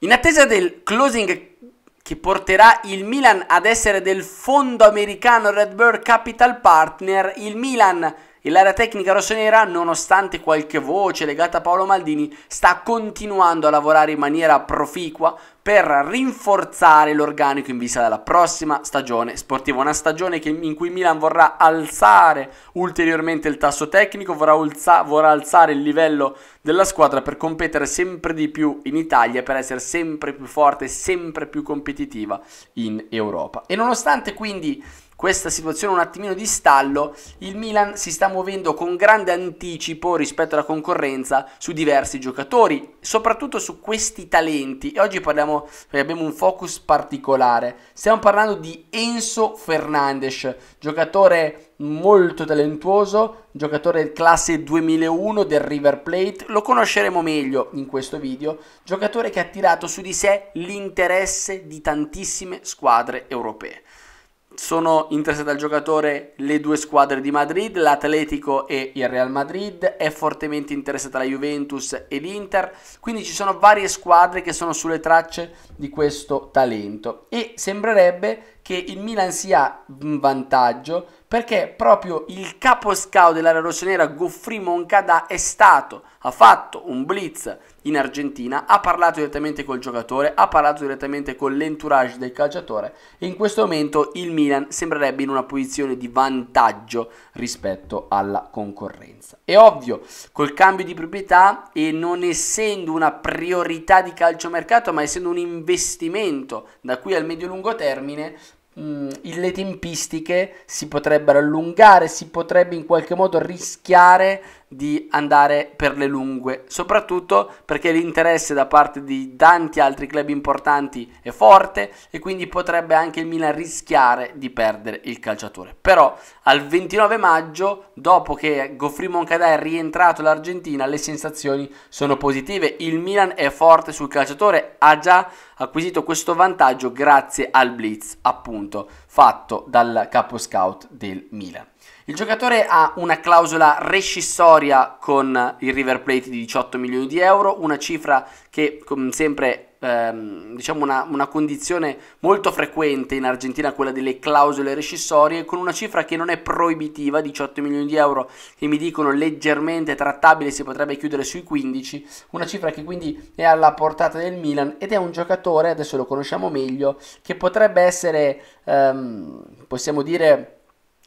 In attesa del closing che porterà il Milan ad essere del fondo americano Red Bird Capital Partner, il Milan e l'area tecnica rossonera, nonostante qualche voce legata a Paolo Maldini, sta continuando a lavorare in maniera proficua per rinforzare l'organico in vista della prossima stagione sportiva, una stagione che, in cui Milan vorrà alzare ulteriormente il tasso tecnico, vorrà, alza, vorrà alzare il livello della squadra per competere sempre di più in Italia, per essere sempre più forte, sempre più competitiva in Europa. E nonostante quindi questa situazione un attimino di stallo, il Milan si sta muovendo con grande anticipo rispetto alla concorrenza su diversi giocatori, soprattutto su questi talenti. E oggi parliamo, abbiamo un focus particolare. Stiamo parlando di Enzo Fernandes, giocatore molto talentuoso, giocatore classe 2001 del River Plate, lo conosceremo meglio in questo video, giocatore che ha tirato su di sé l'interesse di tantissime squadre europee sono interessate al giocatore le due squadre di Madrid, l'Atletico e il Real Madrid, è fortemente interessata la Juventus e l'Inter, quindi ci sono varie squadre che sono sulle tracce di questo talento e sembrerebbe che il Milan sia in vantaggio perché proprio il capo scout dell'area rossonera Goffri Moncada è stato, ha fatto un blitz in Argentina, ha parlato direttamente col giocatore, ha parlato direttamente con l'entourage del calciatore e in questo momento il Milan sembrerebbe in una posizione di vantaggio rispetto alla concorrenza. È ovvio, col cambio di proprietà e non essendo una priorità di calciomercato ma essendo un investimento da qui al medio-lungo termine, mh, mm, le tempistiche si potrebbero allungare, si potrebbe in qualche modo rischiare di andare per le lunghe, soprattutto perché l'interesse da parte di tanti altri club importanti è forte e quindi potrebbe anche il Milan rischiare di perdere il calciatore. Però al 29 maggio, dopo che Goffri Moncada è rientrato l'Argentina, le sensazioni sono positive. Il Milan è forte sul calciatore, ha già acquisito questo vantaggio grazie al blitz, appunto, fatto dal capo scout del Milan. Il giocatore ha una clausola rescissoria con il River Plate di 18 milioni di euro, una cifra che come sempre ehm, diciamo una, una, condizione molto frequente in Argentina, quella delle clausole rescissorie, con una cifra che non è proibitiva, 18 milioni di euro, che mi dicono leggermente trattabile, si potrebbe chiudere sui 15, una cifra che quindi è alla portata del Milan ed è un giocatore, adesso lo conosciamo meglio, che potrebbe essere, ehm, possiamo dire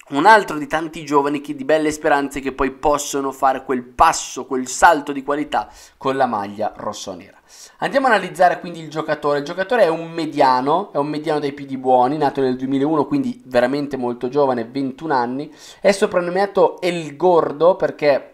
un altro di tanti giovani che di belle speranze che poi possono fare quel passo, quel salto di qualità con la maglia rossonera. Andiamo ad analizzare quindi il giocatore. Il giocatore è un mediano, è un mediano dai piedi buoni, nato nel 2001, quindi veramente molto giovane, 21 anni. È soprannominato El Gordo perché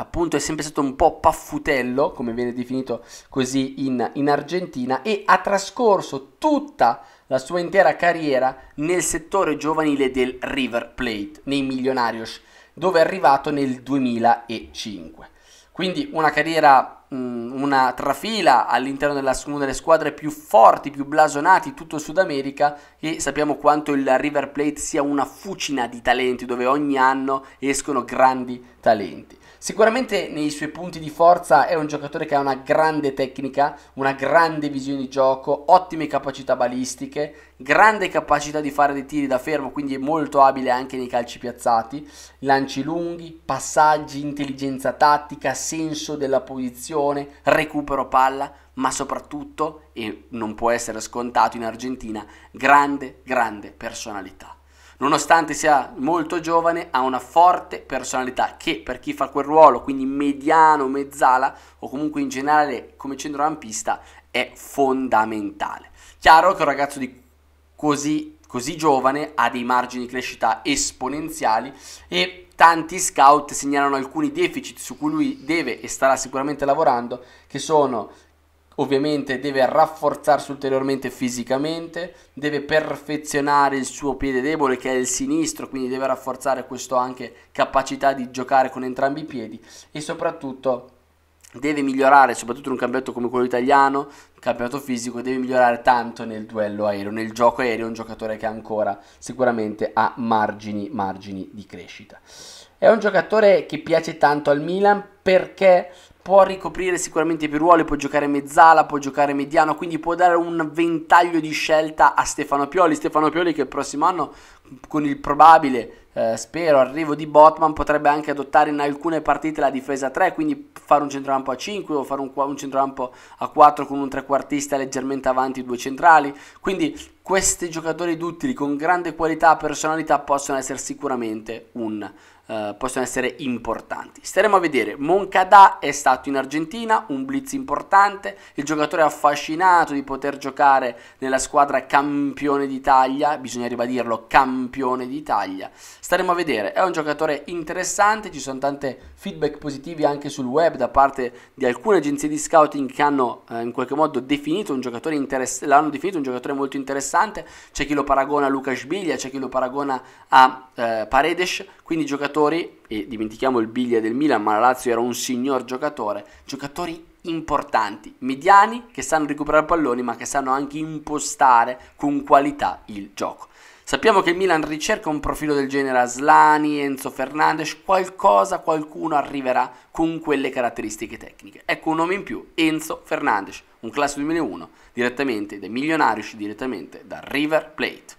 appunto è sempre stato un po' paffutello, come viene definito così in, in, Argentina, e ha trascorso tutta la sua intera carriera nel settore giovanile del River Plate, nei Milionarios, dove è arrivato nel 2005. Quindi una carriera Mm, una trafila all'interno della, una delle squadre più forti, più blasonati di tutto Sud America e sappiamo quanto il River Plate sia una fucina di talenti dove ogni anno escono grandi talenti. Sicuramente nei suoi punti di forza è un giocatore che ha una grande tecnica, una grande visione di gioco, ottime capacità balistiche grande capacità di fare dei tiri da fermo, quindi è molto abile anche nei calci piazzati, lanci lunghi, passaggi, intelligenza tattica, senso della posizione, recupero palla, ma soprattutto, e non può essere scontato in Argentina, grande, grande personalità. Nonostante sia molto giovane, ha una forte personalità che per chi fa quel ruolo, quindi mediano, mezzala o comunque in generale come centrocampista, è fondamentale. Chiaro che un ragazzo di così, così giovane ha dei margini di crescita esponenziali e tanti scout segnalano alcuni deficit su cui lui deve e starà sicuramente lavorando, che sono ovviamente deve rafforzarsi ulteriormente fisicamente, deve perfezionare il suo piede debole che è il sinistro, quindi deve rafforzare questo anche capacità di giocare con entrambi i piedi e soprattutto deve migliorare, soprattutto in un campionato come quello italiano, campionato fisico, deve migliorare tanto nel duello aereo, nel gioco aereo, un giocatore che ancora sicuramente ha margini, margini di crescita. È un giocatore che piace tanto al Milan perché può ricoprire sicuramente più ruoli, può giocare mezzala, può giocare mediano, quindi può dare un ventaglio di scelta a Stefano Pioli. Stefano Pioli che il prossimo anno con il probabile eh, spero arrivo di Botman potrebbe anche adottare in alcune partite la difesa 3 quindi fare un centrocampo a 5 o fare un, un centrocampo a 4 con un trequartista leggermente avanti due centrali quindi questi giocatori duttili con grande qualità e personalità possono essere sicuramente un Uh, possono essere importanti. Staremo a vedere. Moncada è stato in Argentina, un blitz importante, il giocatore affascinato di poter giocare nella squadra campione d'Italia, bisogna ribadirlo, campione d'Italia. Staremo a vedere, è un giocatore interessante, ci sono tante feedback positivi anche sul web da parte di alcune agenzie di scouting che hanno eh, in qualche modo definito un giocatore interessante, l'hanno definito un giocatore molto interessante importante, c'è chi lo paragona a Lucas Biglia, c'è chi lo paragona a eh, Paredes, quindi giocatori, e dimentichiamo il Biglia del Milan, ma la Lazio era un signor giocatore, giocatori importanti, mediani, che sanno recuperare palloni, ma che sanno anche impostare con qualità il gioco. Sappiamo che il Milan ricerca un profilo del genere Aslani, Enzo Fernandes, qualcosa, qualcuno arriverà con quelle caratteristiche tecniche. Ecco un nome in più, Enzo Fernandes un classico 2001 direttamente dai Milionarius direttamente da River Plate.